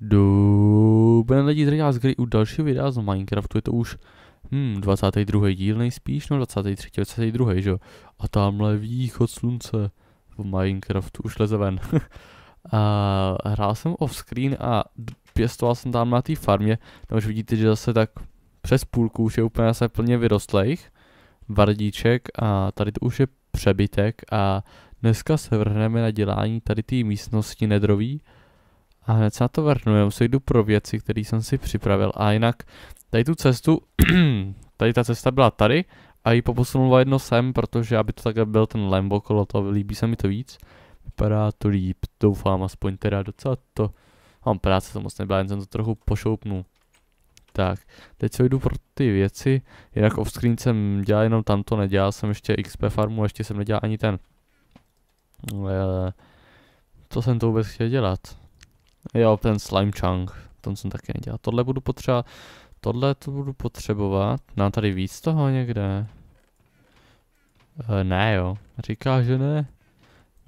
Dobré lidi, tady vás u dalšího videa z Minecraftu, je to už hmm, 22. díl nejspíš, no 23. 22. že jo. A tamhle východ slunce v Minecraftu už leze ven. a hrál jsem off-screen a pěstoval jsem tam na té farmě, tam no, už vidíte, že zase tak přes půlku už je úplně zase plně vyrostlejch. vardíček a tady to už je přebytek a dneska se vrhneme na dělání tady té místnosti nedrový, a hned se na to vrhnu, jenom se jdu pro věci, které jsem si připravil a jinak tady tu cestu, tady ta cesta byla tady a ji poposunul jedno sem, protože aby to takhle byl ten Lambo okolo toho, líbí se mi to víc. Vypadá to líp, doufám aspoň teda docela to. Mám práce to moc nebyla, jen jsem to trochu pošoupnul. Tak, teď co jdu pro ty věci, jinak offscreen jsem dělal jenom tamto, nedělal jsem ještě XP farmu, ještě jsem nedělal ani ten. Eh, co jsem to vůbec chtěl dělat? Jo, ten slime chunk, ten jsem taky nedělal. Tohle budu potřebovat, tohle to budu potřebovat. Mám tady víc toho někde? E, ne jo, říká, že ne.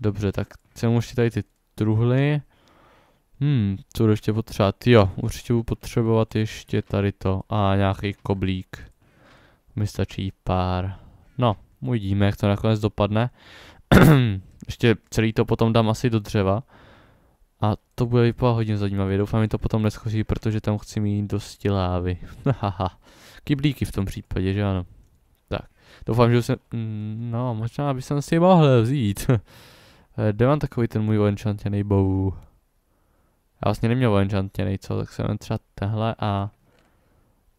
Dobře, tak jsem ještě tady ty truhly. Hmm, co budu ještě potřebovat? Jo, určitě budu potřebovat ještě tady to a nějaký koblík. Mi stačí pár. No, uvidíme, jak to nakonec dopadne. ještě celý to potom dám asi do dřeva. A to bude vypadat hodně zajímavě, doufám, že to potom neschoří, protože tam chci mít dosti lávy. Haha, kyblíky v tom případě, že ano. Tak, doufám, že už jsem, mm, no možná by jsem si mohl vzít. Eh, kde mám takový ten můj enchantěný bow? Já vlastně neměl enchantěný, co, tak jsem třeba tenhle a...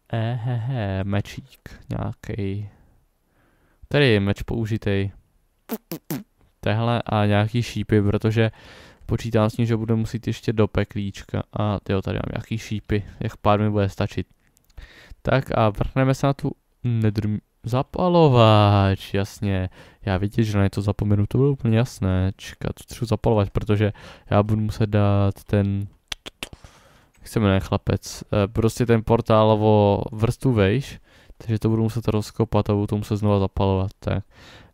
Ehehe, mečík nějaký. Tady je meč použitej. Tehle a nějaký šípy, protože počítám s tím, že budu muset ještě do peklíčka a jo, tady mám nějaký šípy, jak pár mi bude stačit. Tak a vrhneme se na tu nedrm... Zapalovač, jasně. Já vidět, že na něco zapomenu, to bylo úplně jasné. Čekat, třeba zapalovat, protože já budu muset dát ten... Jak se jmenuje chlapec? Eh, prostě ten portál o vrstu vejš, takže to budu muset rozkopat a budu to muset znovu zapalovat, tak.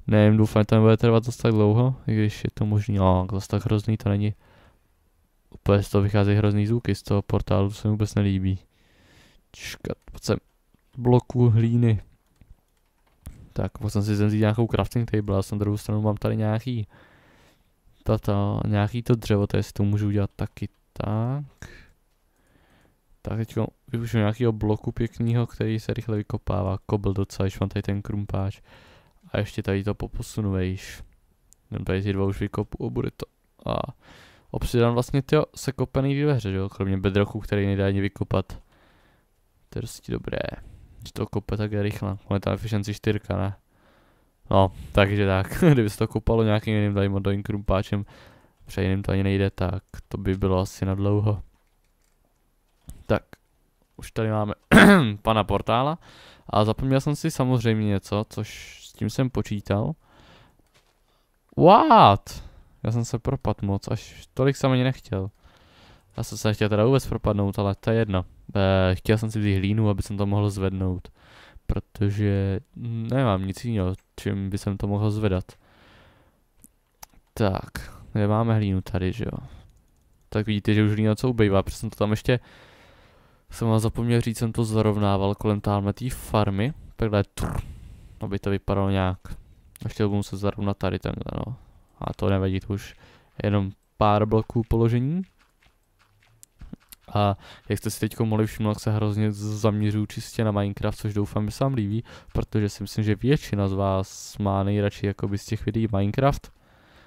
Nevím, doufám, to nebude trvat zase tak dlouho, i když je to možný, no, zase tak hrozný to není. Úplně z toho vychází hrozný zvuky, z toho portálu se mi vůbec nelíbí. Čkat, pojď sem. Bloku hlíny. Tak, mohl jsem si vzít nějakou crafting table, a na druhou stranu mám tady nějaký... Tata, nějaký to dřevo, to jestli to můžu udělat taky tak. Tak teďko využiju nějakého bloku pěkného, který se rychle vykopává. Kobl docela, když mám tady ten krumpáč. A ještě tady to poposunu, vejš. Jdem tady ty dva už vykopu a bude to. A obsidian vlastně ty se kope nejví jo? Kromě bedrochu, který nedá ani vykopat. To je dosti dobré. Že to kope, tak je rychle. On je tam efficiency 4, ne? No, takže tak. Kdyby se to kopalo nějakým jiným tady modovým krumpáčem, protože jiným to ani nejde, tak to by bylo asi na dlouho. Tak, už tady máme pana portála a zapomněl jsem si samozřejmě něco, což tím jsem počítal. What? Já jsem se propadl moc, až tolik jsem ani nechtěl. Já jsem se chtěl teda vůbec propadnout, ale to je jedno. E, chtěl jsem si vzít hlínu, aby jsem to mohl zvednout. Protože nemám nic jiného, čím by jsem to mohl zvedat. Tak, nemáme hlínu tady, že jo. Tak vidíte, že už hlína co ubejvá, protože jsem to tam ještě... Jsem vám zapomněl říct, jsem to zrovnával kolem tamhle té farmy. Takhle trr, aby no, to vypadalo nějak. Ještě to budu muset zarovnat tady ten, no. A to nevadí, to už jenom pár bloků položení. A jak jste si teď mohli všimnout, tak se hrozně zaměřuju čistě na Minecraft, což doufám, že se vám líbí, protože si myslím, že většina z vás má nejradši jakoby z těch videí Minecraft.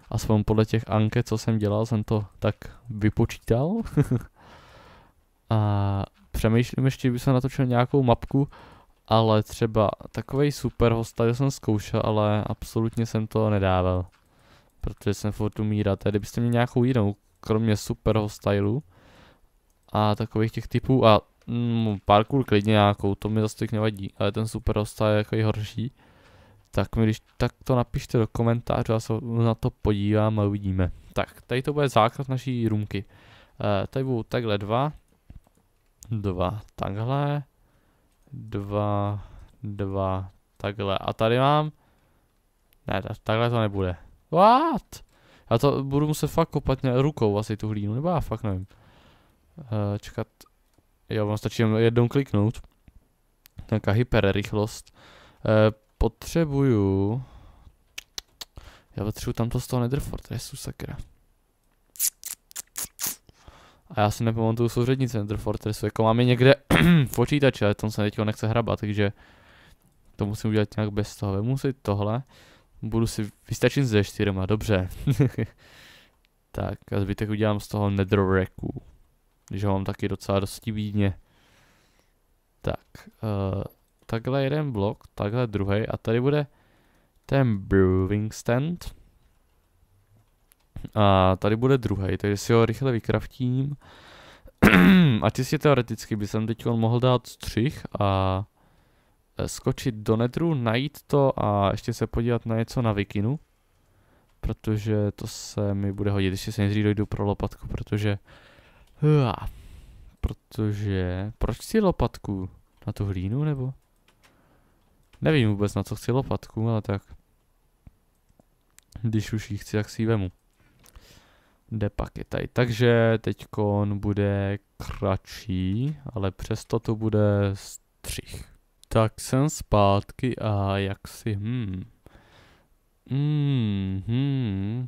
Aspoň podle těch anket, co jsem dělal, jsem to tak vypočítal. a přemýšlím ještě, bych se natočil nějakou mapku, ale třeba takový super hostel jsem zkoušel, ale absolutně jsem to nedával. Protože jsem furt umírat. Tady kdybyste měli nějakou jinou, kromě super hostilu a takových těch typů a mm, parkour klidně nějakou, to mi zase tak nevadí, ale ten super hostel je jako horší. Tak mi když tak to napište do komentářů, já se na to podívám a uvidíme. Tak, tady to bude základ naší rumky. E, eh, tady budou takhle dva, dva takhle, dva, dva, takhle. A tady mám... Ne, takhle to nebude. What? Já to budu muset fakt kopat rukou asi tu hlínu, nebo já fakt nevím. Uh, čekat... Jo, vám stačí jen jednou kliknout. Nějaká hyperrychlost. Uh, potřebuju... Já potřebuju tamto z toho Netherfort, Fortressu, sakra. A já si nepamatuju souřednice Fortressu, jako mám je někde počítače, ale tom se teď nechce hrabat, takže to musím udělat nějak bez toho. Vemu si tohle, budu si vystačit ze čtyřma, dobře. tak a zbytek udělám z toho netherracku, že ho mám taky docela dosti vídně. Tak, uh, takhle jeden blok, takhle druhý a tady bude ten brewing stand. A tady bude druhý, takže si ho rychle vykraftím a ty si teoreticky by jsem teď mohl dát střih a eh, skočit do nedru, najít to a ještě se podívat na něco na vikinu. Protože to se mi bude hodit, ještě se nejdřív dojdu pro lopatku, protože... Protože... Proč si lopatku? Na tu hlínu nebo? Nevím vůbec na co chci lopatku, ale tak... Když už ji chci, tak si ji vemu kde pak je tady. Takže teď on bude kratší, ale přesto to bude střih. Tak jsem zpátky a jak si, hmm, hmm,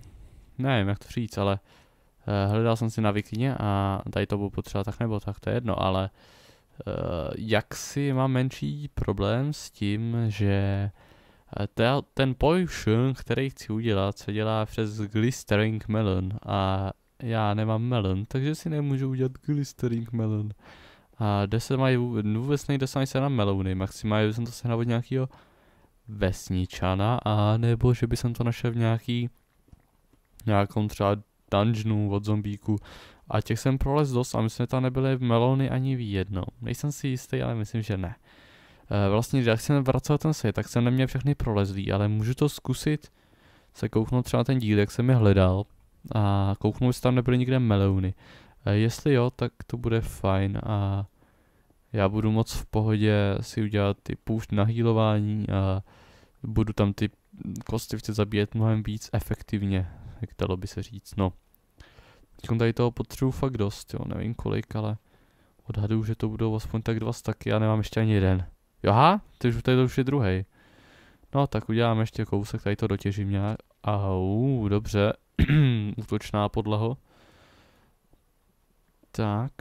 ne, nevím jak to říct, ale eh, hledal jsem si na vikině a tady to bylo potřeba tak nebo tak, to je jedno, ale uh, jak si mám menší problém s tím, že Eh, ta, ten potion, který chci udělat, se dělá přes Glistering Melon a já nemám melon, takže si nemůžu udělat Glistering Melon. A kde se mají, vůbec nejde se mají se na melony, maximálně jsem to sehnal od nějakého vesničana, a nebo že by jsem to našel v nějaký, nějakou třeba dungeonu od zombíku. A těch jsem prolez dost a myslím, že tam nebyly melony ani v jednom. Nejsem si jistý, ale myslím, že ne. Eh, vlastně, když jsem vracel ten svět, tak jsem neměl všechny prolezlý, ale můžu to zkusit se kouknout třeba ten díl, jak jsem je hledal a kouknout, jestli tam nebyly nikde melouny. Eh, jestli jo, tak to bude fajn a já budu moc v pohodě si udělat ty půšť na hýlování a budu tam ty kostlivce zabíjet mnohem víc efektivně, jak dalo by se říct, no. Teď tady toho potřebuji fakt dost, jo, nevím kolik, ale odhaduju, že to budou aspoň tak dva staky Já nemám ještě ani jeden. Aha, ty, tady to už je druhý. No tak udělám ještě kousek, tady to dotěžím nějak. Au, dobře. Útočná podlaho. Tak.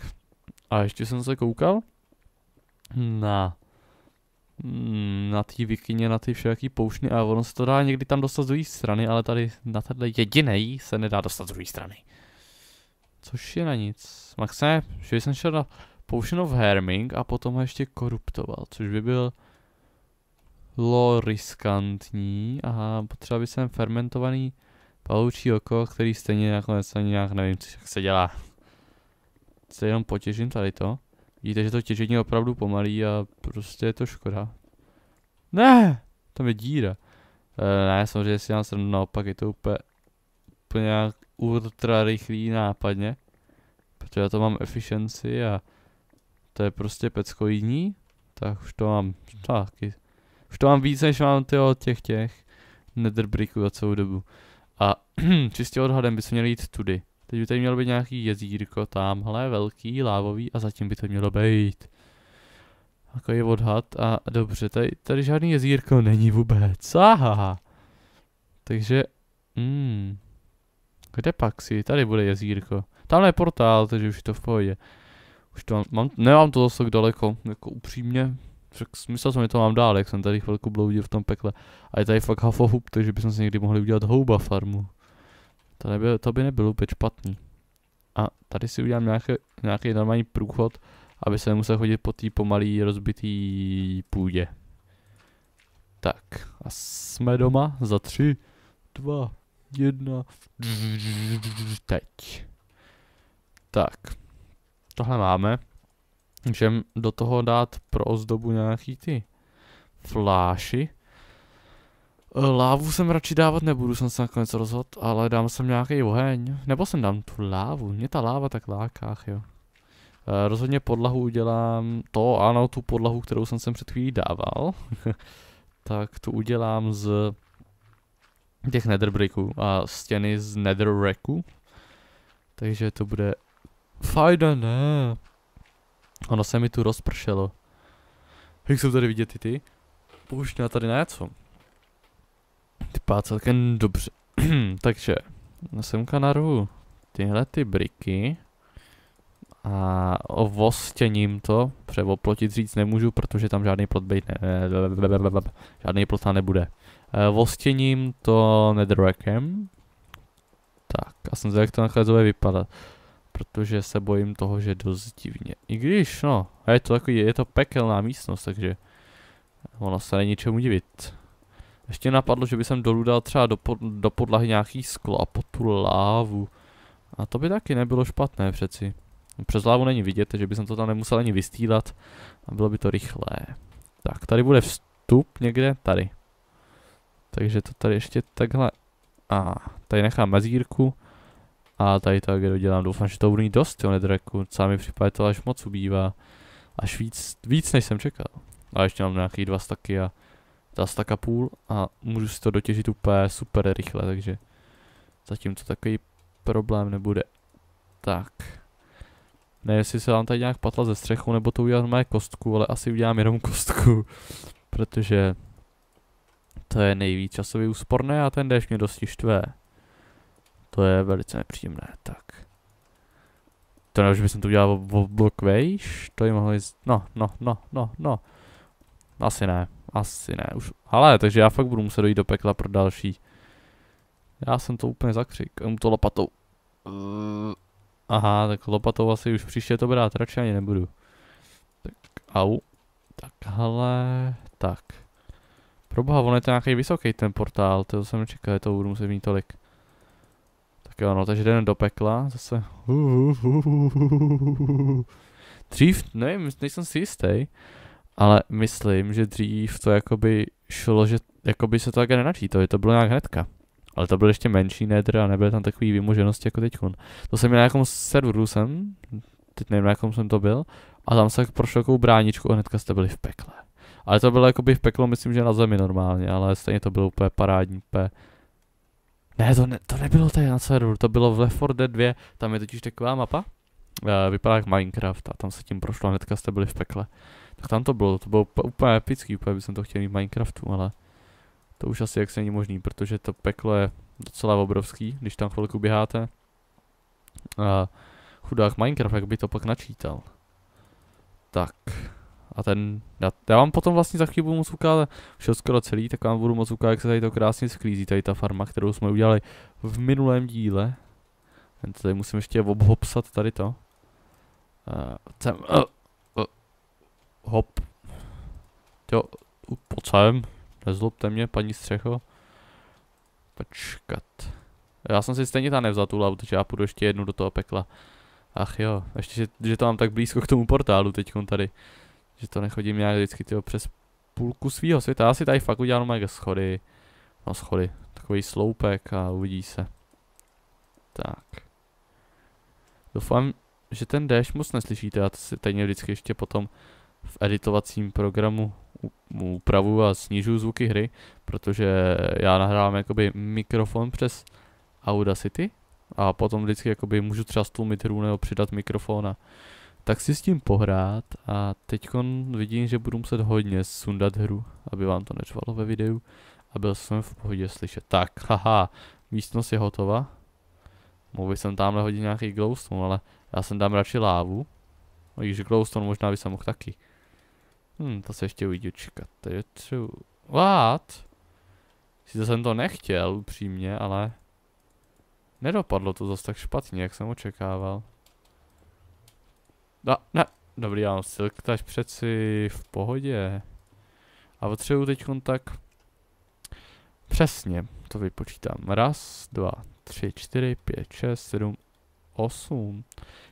A ještě jsem se koukal na na té vikině, na ty všechny poušny a ono se to dá někdy tam dostat z druhé strany, ale tady na tenhle jediný se nedá dostat z druhé strany. Což je na nic. Maxe, že jsem šel na... Potion of Herming a potom ho ještě koruptoval, což by byl lo riskantní. Aha, potřeba by sem fermentovaný paloučí oko, který stejně nakonec ani nějak nevím, co se dělá. Se jenom potěžím tady to. Vidíte, že to těžení je opravdu pomalý a prostě je to škoda. Ne, tam je díra. E, ne, samozřejmě si nám srnu, naopak je to úplně, úplně nějak ultra rychlý nápadně. Protože já to mám efficiency a to je prostě pecko jiný. Tak už to mám, taky. Už to mám víc, než mám tyho, těch těch netherbricků za celou dobu. A čistě odhadem by se měli jít tudy. Teď by tady mělo být nějaký jezírko, tamhle velký, lávový a zatím by to mělo být. Jako je odhad a dobře, tady, tady žádný jezírko není vůbec, aha. Takže, hmm, kde pak si, tady bude jezírko. Tamhle je portál, takže už je to v pohodě. Už to mám, mám, nemám to zase tak daleko, jako upřímně. Však myslel jsem, že to mám dál, jak jsem tady chvilku bloudil v tom pekle. A je tady fakt hub, takže bychom si někdy mohli udělat houba farmu. To, neby, to by nebylo úplně špatný. A tady si udělám nějaký, nějaký normální průchod, aby se nemusel chodit po té pomalý rozbitý půdě. Tak, a jsme doma za tři, dva, jedna, teď. Tak, tohle máme. Můžeme do toho dát pro ozdobu nějaký ty fláši. Eh, lávu jsem radši dávat nebudu, jsem se nakonec rozhodl, ale dám sem nějaký oheň. Nebo sem dám tu lávu, mě ta láva tak láká, jo. Eh, rozhodně podlahu udělám, to ano, tu podlahu, kterou jsem sem před chvílí dával, tak tu udělám z těch netherbricků a stěny z netherreku. Takže to bude Fajda ne. Ono se mi tu rozpršelo. Jak jsou tady vidět i ty? Pouštěl tady na Ty pá celkem dobře. Takže, semka rohu. tyhle ty briky a ovostěním to, převoplotit říct nemůžu, protože tam žádný plot být ne, žádný plot tam nebude. Eh, Vostěním to netherrackem. Tak, a jsem zvědavý, jak to nakonec bude vypadat protože se bojím toho, že dost divně. I když, no, je to takový, je to pekelná místnost, takže ono se není čemu divit. Ještě napadlo, že by jsem dolů dal třeba do, pod, do podlahy nějaký sklo a pod tu lávu. A to by taky nebylo špatné přeci. Přes lávu není vidět, že by jsem to tam nemusel ani vystílat, A bylo by to rychlé. Tak, tady bude vstup někde, tady. Takže to tady ještě takhle. A, tady nechám mezírku. A tady to jak dělám. Doufám, že to budu mít dost, jo, nedraku. Co mi připadá, to až moc ubývá. Až víc, víc než jsem čekal. A ještě mám nějaký dva staky a ta staka půl a můžu si to dotěžit úplně super rychle, takže zatím to takový problém nebude. Tak. Ne, jestli se vám tady nějak patla ze střechu, nebo to udělám moje kostku, ale asi udělám jenom kostku, protože to je nejvíc časově úsporné a ten déšť mě dosti štve. To je velice nepříjemné, tak. To nevím, že bych to udělal v blok, vejš? To mohlo jít, No, no, no, no, no. Asi ne, asi ne, už... Ale, takže já fakt budu muset dojít do pekla pro další. Já jsem to úplně zakřik, jenom to lopatou. Aha, tak lopatou asi už příště to brát radši ani nebudu. Tak, au. Takhle, tak. Proboha, on je to nějaký vysoký ten portál, to jsem nečekal, to budu muset mít tolik. Tak jo, no, takže jdeme do pekla, zase. Dřív, nevím, nejsem si jistý, ale myslím, že dřív to jakoby šlo, že jakoby se to také nenačítalo, to bylo nějak hnedka. Ale to byl ještě menší nedr a nebyl tam takový vymoženosti jako teď. To jsem měl na nějakom serveru jsem, teď nevím na jakom jsem to byl, a tam se prošel takovou bráničku a hnedka jste byli v pekle. Ale to bylo jakoby v peklu, myslím, že na zemi normálně, ale stejně to bylo úplně parádní, úplně ne, to, ne, to nebylo tady na serveru, to bylo v Left 4 Dead 2, tam je totiž taková mapa, eh, vypadá jak Minecraft a tam se tím prošlo a hnedka jste byli v pekle. Tak tam to bylo, to bylo úplně epický, úplně bych to chtěl mít v Minecraftu, ale to už asi jak se není možný, protože to peklo je docela obrovský, když tam chvilku běháte. Uh, chudák Minecraft, jak by to pak načítal. Tak a ten, já, já vám potom vlastně za chvíli budu moc ukázat všechno skoro celý, tak vám budu moc ukázat, jak se tady to krásně sklízí, tady ta farma, kterou jsme udělali v minulém díle. Jen tady musím ještě obhopsat tady to. Uh, eh, sem, uh, eh, uh, eh, hop. Jo, pojď sem, nezlobte mě, paní střecho. Počkat. Já jsem si stejně ta nevzal tu lavu, takže já půjdu ještě jednu do toho pekla. Ach jo, ještě, že to mám tak blízko k tomu portálu teď tady. Že to nechodím nějak vždycky tyho přes půlku svého světa. Já si tady fakt udělám mega schody. No schody, takový sloupek a uvidí se. Tak. Doufám, že ten déš moc neslyšíte. Já to si tady vždycky ještě potom v editovacím programu upravu a snižu zvuky hry, protože já nahrávám jakoby mikrofon přes Audacity a potom vždycky jakoby můžu třeba stlumit hru nebo přidat mikrofon a tak si s tím pohrát a teď vidím, že budu muset hodně sundat hru, aby vám to nečvalo ve videu a byl jsem v pohodě slyšet. Tak, haha, místnost je hotová. Mohl jsem tamhle hodit nějaký glowstone, ale já jsem dám radši lávu. No již glowstone možná by se mohl taky. Hm, to se ještě uvidí čekat. To je třeba... What? Sice jsem to nechtěl, upřímně, ale... Nedopadlo to zase tak špatně, jak jsem očekával. Da, no, ne, dobrý, já mám silk touch přeci v pohodě. A potřebuju teď tak... Přesně, to vypočítám. Raz, dva, tři, čtyři, pět, šest, sedm, osm.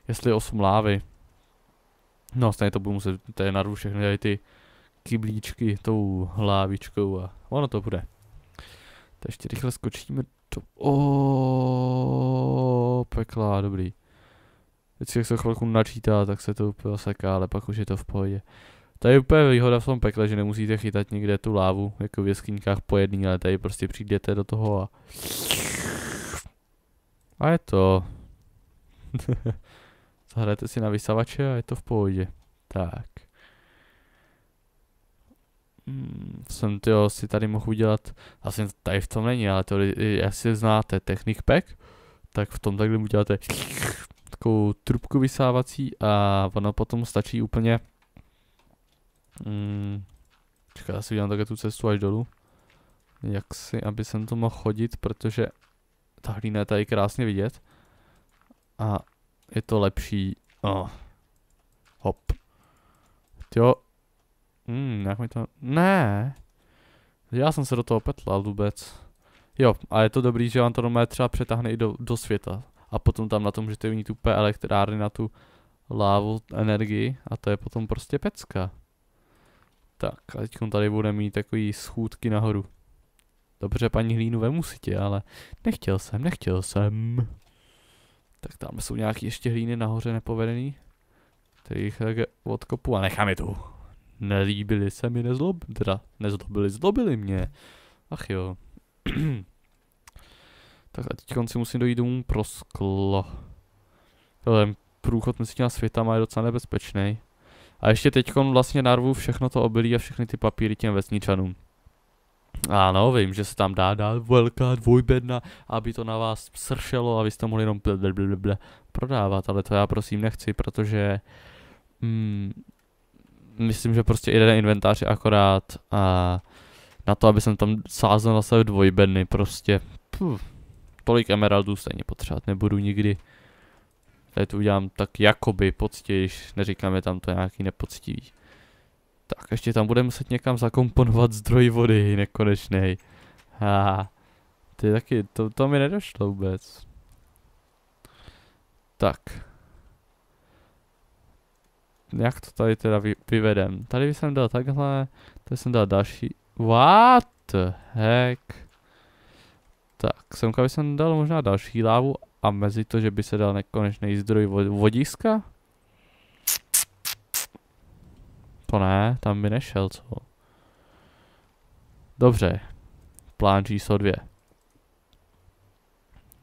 Jestli osm lávy. No, stejně to budu muset, to je narvu všechny tady ty kyblíčky tou lávičkou a ono to bude. Tak ještě rychle skočíme do... O, pekla, dobrý vždycky jak se chvilku načítá, tak se to úplně seká, ale pak už je to v pohodě. Tady je úplně výhoda v tom pekle, že nemusíte chytat někde tu lávu, jako v jeskyníkách po jedný, ale tady prostě přijdete do toho a... A je to. Zahrajete si na vysavače a je to v pohodě. Tak. Hmm, jsem tyjo, si tady mohl udělat, asi tady v tom není, ale to, jestli znáte technik pek, tak v tom takhle uděláte takovou trubku vysávací a ono potom stačí úplně... hmm, čeká, já si udělám také tu cestu až dolů. Jak si, aby jsem to mohl chodit, protože ta hlína je tady krásně vidět. A je to lepší. Oh. Hop. Jo. Hmm, jak mi to... Ne. Já jsem se do toho petlal vůbec. Jo, a je to dobrý, že vám to doma třeba přetáhne i do, do světa a potom tam na to můžete vnit úplně elektrárny na tu lávu energii a to je potom prostě pecka. Tak a teď tady bude mít takový schůdky nahoru. Dobře, paní Hlínu, vemu si tě, ale nechtěl jsem, nechtěl jsem. Tak tam jsou nějaký ještě hlíny nahoře nepovedený. Tady jich také odkopu a nechám je tu. Nelíbili se mi, nezlob, teda nezlobili, zlobili mě. Ach jo. Tak a teď si musím dojít domů pro sklo. Ten průchod mezi těma světama je docela nebezpečný. A ještě teď vlastně narvu všechno to obilí a všechny ty papíry těm vesničanům. Ano, vím, že se tam dá dát velká dvojbedna, aby to na vás sršelo a vy jste mohli jenom blablabla prodávat, ale to já prosím nechci, protože mm, myslím, že prostě jeden inventář je akorát a na to, aby jsem tam sázel na sebe dvojbedny, prostě. Puh tolik emeraldů stejně potřebovat nebudu nikdy. Tady to udělám tak jakoby neříkám, neříkáme tam to nějaký nepoctivý. Tak ještě tam bude muset někam zakomponovat zdroj vody nekonečnej. Ha, ty taky, to, to mi nedošlo vůbec. Tak. Jak to tady teda vy, vyvedem? Tady jsem dal takhle, tady jsem dal další. What the heck? Tak, semka by jsem dal možná další lávu a mezi to, že by se dal nekonečný zdroj vodiska? To ne, tam by nešel, co? Dobře. Plán číslo dvě.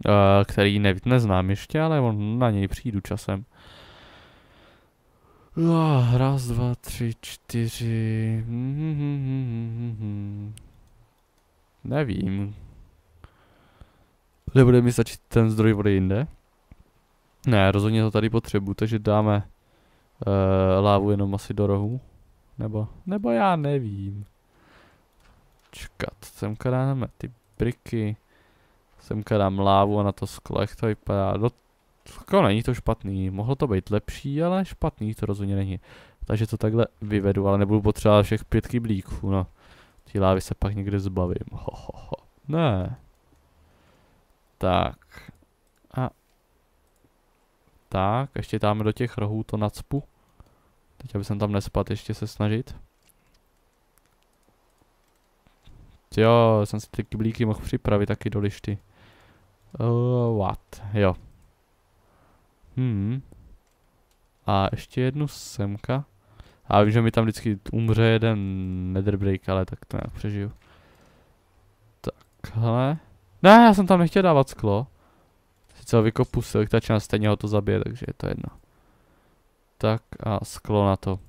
Eh, který ne, neznám ještě, ale on, na něj přijdu časem. Ah, raz, dva, tři, čtyři. Mm -hmm. Nevím. Nebude mi stačit ten zdroj vody jinde? Ne, rozhodně to tady potřebu. takže dáme uh, lávu jenom asi do rohu. Nebo, nebo já nevím. Čekat, semka dáme ty briky. Semka dám lávu a na to sklo? jak to vypadá No, Jako není to špatný, mohlo to být lepší, ale špatný to rozhodně není. Takže to takhle vyvedu, ale nebudu potřebovat všech pět kyblíků, no. Ty lávy se pak někde zbavím, ho, ho, ho. Ne. Tak. A. Tak, ještě dáme do těch rohů to nacpu. Teď, aby jsem tam nespat, ještě se snažit. Jo, jsem si ty kyblíky mohl připravit taky do lišty. Uh, what? Jo. Hmm. A ještě jednu semka. A vím, že mi tam vždycky umře jeden nether break, ale tak to nějak přežiju. Takhle. Ne, já jsem tam nechtěl dávat sklo. Sice ho vykopu silk, ta část stejně ho to zabije, takže je to jedno. Tak a sklo na to.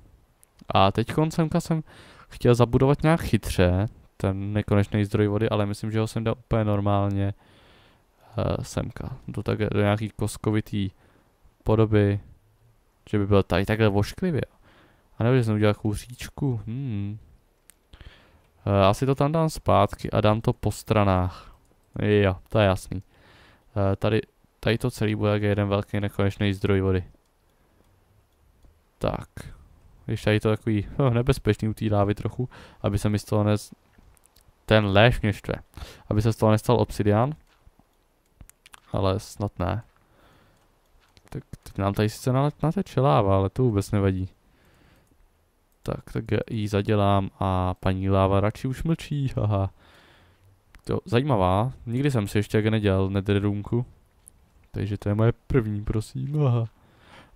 A teď koncemka jsem chtěl zabudovat nějak chytře, ten nekonečný zdroj vody, ale myslím, že ho jsem dal úplně normálně uh, semka. Do, tak, do nějaký koskovitý podoby, že by byl tady takhle vošklivě. A nebo že jsem udělal takovou říčku, hmm. Uh, asi to tam dám zpátky a dám to po stranách. Jo, to je jasný. E, tady, tady to celý bude jak jeden velký nekonečný zdroj vody. Tak. Když tady to takový no, nebezpečný u té lávy trochu, aby se mi z toho nez... Ten léž mě štve. Aby se z toho nestal obsidian. Ale snad ne. Tak teď nám tady sice nateče láva, ale to vůbec nevadí. Tak, tak ji zadělám a paní láva radši už mlčí, haha. To zajímavá, nikdy jsem si ještě jak nedělal netherroomku. Takže to je moje první, prosím. Aha.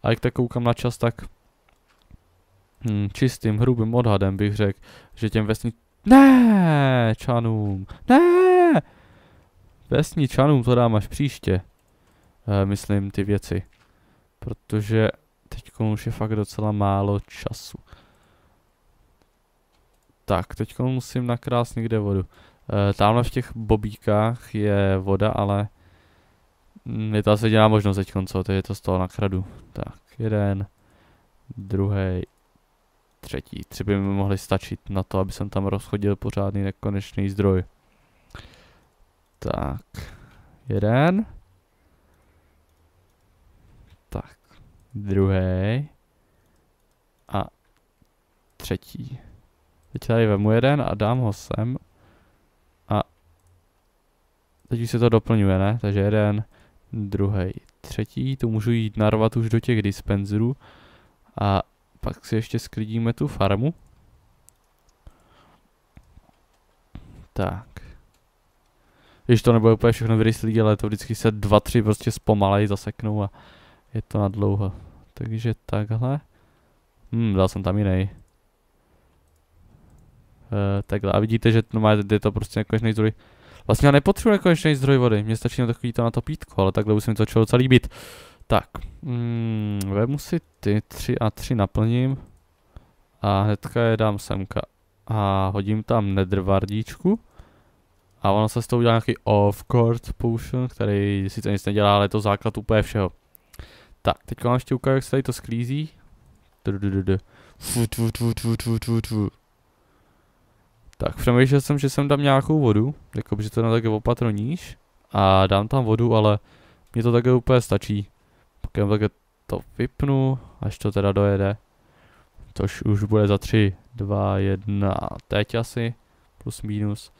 A jak tak koukám na čas, tak Hmm, čistým, hrubým odhadem bych řekl, že těm vesní... Ne, čanům, ne, vesní čanům to dám až příště, e, myslím ty věci, protože teď už je fakt docela málo času. Tak, teď musím nakrást někde vodu. E, tamhle v těch bobíkách je voda, ale mm, je to asi dělá možnost teď, co? To je to z toho na kradu. Tak, jeden, druhý, třetí. Tři by mi mohly stačit na to, aby jsem tam rozchodil pořádný nekonečný zdroj. Tak, jeden. Tak, druhý. A třetí. Teď tady vemu jeden a dám ho sem teď už se to doplňuje, ne? Takže jeden, druhý, třetí, tu můžu jít narvat už do těch dispenzerů a pak si ještě sklidíme tu farmu. Tak. Když to nebude úplně všechno vyryslí, ale to vždycky se dva, tři prostě zpomalej zaseknou a je to na dlouho. Takže takhle. Hm, dal jsem tam jiný. Uh, eh, takhle a vidíte, že má, je to prostě jako nejdůležitější Vlastně já nepotřebuji jako ještě zdroj vody, mě stačí na takový to na to pítko, ale takhle už se mi to začalo docela líbit. Tak, mm, vemu si ty tři a tři naplním a hnedka je dám semka a hodím tam nedrvardíčku a ono se z toho udělá nějaký off-court potion, který sice nic nedělá, ale je to základ úplně všeho. Tak, teď vám ještě ukážu, jak se tady to sklízí. Tak přemýšlel jsem, že jsem dám nějakou vodu, že to na také opatroníš níž a dám tam vodu, ale mě to také úplně stačí. Pak jenom také to vypnu, až to teda dojede. Což už bude za 3, 2, 1, teď asi, plus minus.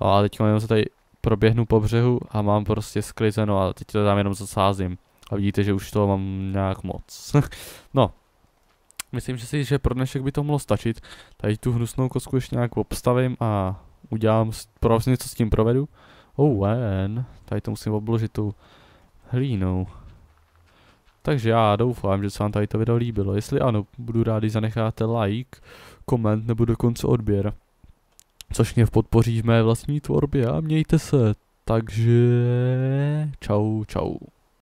No a teď jenom se tady proběhnu po břehu a mám prostě sklizeno a teď to tam jenom zasázím. A vidíte, že už to mám nějak moc. no, Myslím že si, že pro dnešek by to mohlo stačit. Tady tu hnusnou kosku ještě nějak obstavím a udělám, pro vlastně něco s tím provedu. Oh, when. Tady to musím obložit tu hlínou. Takže já doufám, že se vám tady to video líbilo. Jestli ano, budu rád, když zanecháte like, koment nebo dokonce odběr. Což mě podpoří v mé vlastní tvorbě a mějte se. Takže čau, čau.